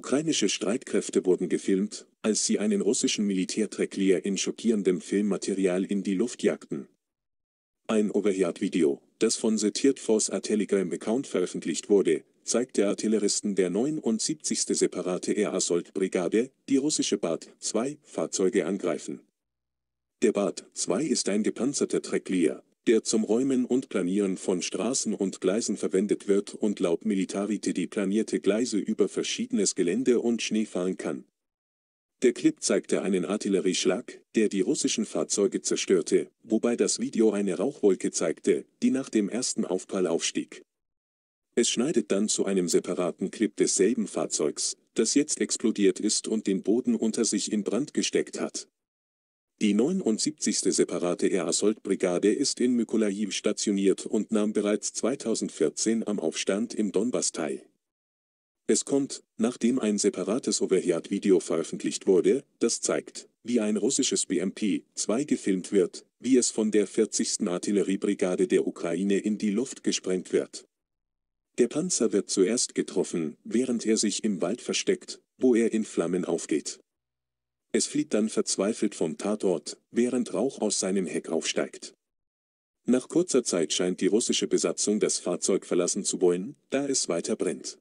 Ukrainische Streitkräfte wurden gefilmt, als sie einen russischen Militärträglier in schockierendem Filmmaterial in die Luft jagten. Ein Overheard-Video, das von Setiert Force Telegram-Account veröffentlicht wurde, zeigt der Artilleristen der 79. separate Air Assault Brigade, die russische Bat 2 Fahrzeuge angreifen. Der Bat 2 ist ein gepanzerter Träglier, der zum Räumen und Planieren von Straßen und Gleisen verwendet wird und laut Militarite die planierte Gleise über verschiedenes Gelände und Schnee fahren kann. Der Clip zeigte einen Artillerieschlag, der die russischen Fahrzeuge zerstörte, wobei das Video eine Rauchwolke zeigte, die nach dem ersten Aufprall aufstieg. Es schneidet dann zu einem separaten Clip desselben Fahrzeugs, das jetzt explodiert ist und den Boden unter sich in Brand gesteckt hat. Die 79. separate Air-Assault-Brigade ist in Mykolaiv stationiert und nahm bereits 2014 am Aufstand im Donbass teil. Es kommt, nachdem ein separates overhead video veröffentlicht wurde, das zeigt, wie ein russisches BMP-2 gefilmt wird, wie es von der 40. Artilleriebrigade der Ukraine in die Luft gesprengt wird. Der Panzer wird zuerst getroffen, während er sich im Wald versteckt, wo er in Flammen aufgeht. Es flieht dann verzweifelt vom Tatort, während Rauch aus seinem Heck aufsteigt. Nach kurzer Zeit scheint die russische Besatzung das Fahrzeug verlassen zu wollen, da es weiter brennt.